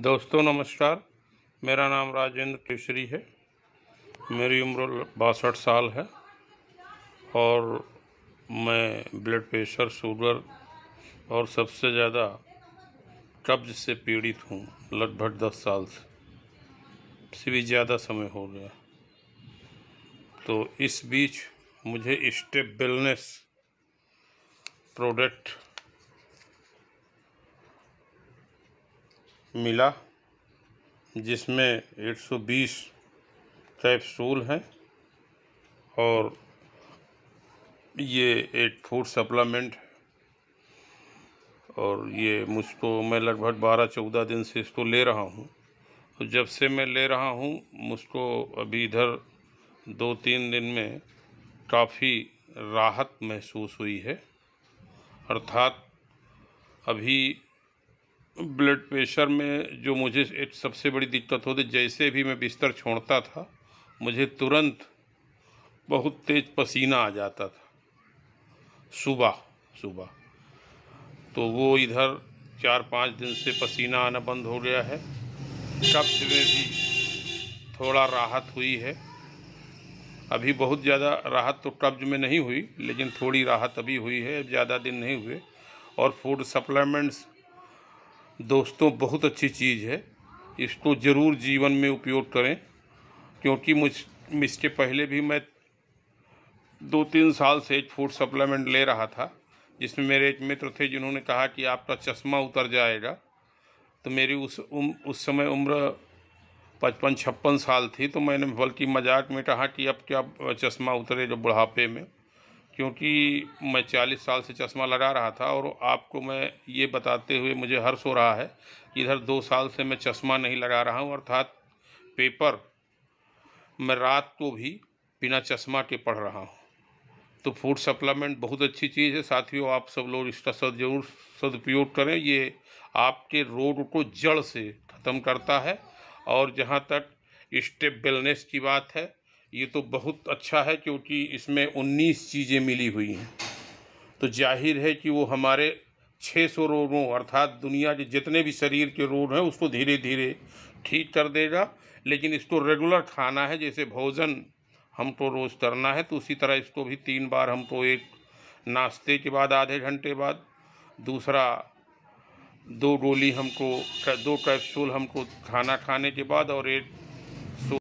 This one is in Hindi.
दोस्तों नमस्कार मेरा नाम राजेंद्र केसरी है मेरी उम्र बासठ साल है और मैं ब्लड प्रेशर शुगर और सबसे ज़्यादा कब्ज से पीड़ित हूँ लगभग दस साल से से भी ज़्यादा समय हो गया तो इस बीच मुझे स्टेप प्रोडक्ट मिला जिसमें 120 कैप्सूल हैं और ये एक फूड सप्लीमेंट है और ये मुझको तो मैं लगभग बारह चौदह दिन से इसको ले रहा हूँ तो जब से मैं ले रहा हूँ मुझको अभी इधर दो तीन दिन में काफ़ी राहत महसूस हुई है अर्थात अभी ब्लड प्रेशर में जो मुझे एक सबसे बड़ी दिक्कत होती जैसे भी मैं बिस्तर छोड़ता था मुझे तुरंत बहुत तेज़ पसीना आ जाता था सुबह सुबह तो वो इधर चार पाँच दिन से पसीना आना बंद हो गया है कब्ज में भी थोड़ा राहत हुई है अभी बहुत ज़्यादा राहत तो कब्ज में नहीं हुई लेकिन थोड़ी राहत अभी हुई है ज़्यादा दिन नहीं हुए और फूड सप्लीमेंट्स दोस्तों बहुत अच्छी चीज़ है इसको ज़रूर जीवन में उपयोग करें क्योंकि मुझ इसके पहले भी मैं दो तीन साल से एक फूड सप्लीमेंट ले रहा था जिसमें मेरे एक मित्र थे जिन्होंने कहा कि आपका चश्मा उतर जाएगा तो मेरी उस उम, उस समय उम्र पचपन छप्पन साल थी तो मैंने बल्कि मजाक में कहा कि अब क्या चश्मा उतरे जो बुढ़ापे में क्योंकि मैं चालीस साल से चश्मा लगा रहा था और आपको मैं ये बताते हुए मुझे हर्ष हो रहा है कि इधर दो साल से मैं चश्मा नहीं लगा रहा हूँ अर्थात पेपर मैं रात को भी बिना चश्मा के पढ़ रहा हूँ तो फूड सप्लीमेंट बहुत अच्छी चीज़ है साथियों आप सब लोग इसका सद जरूर सदुपयोग करें ये आपके रोग को जड़ से ख़त्म करता है और जहाँ तक स्टेप वेलनेस की बात है ये तो बहुत अच्छा है क्योंकि इसमें उन्नीस चीज़ें मिली हुई हैं तो जाहिर है कि वो हमारे छः सौ रोगों अर्थात दुनिया के जितने भी शरीर के रोग हैं उसको धीरे धीरे ठीक कर देगा लेकिन इसको रेगुलर खाना है जैसे भोजन हमको तो रोज़ करना है तो उसी तरह इसको भी तीन बार हमको तो एक नाश्ते के बाद आधे घंटे बाद दूसरा दो गोली हमको दो कैप्सूल हमको खाना खाने के बाद और एक